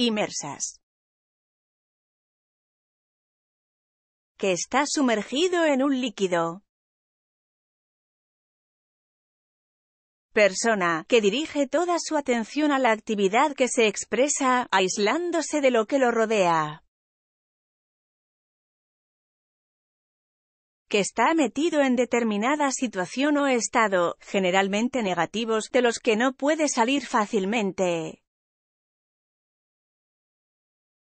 Inmersas. Que está sumergido en un líquido. persona, que dirige toda su atención a la actividad que se expresa, aislándose de lo que lo rodea. que está metido en determinada situación o estado, generalmente negativos, de los que no puede salir fácilmente.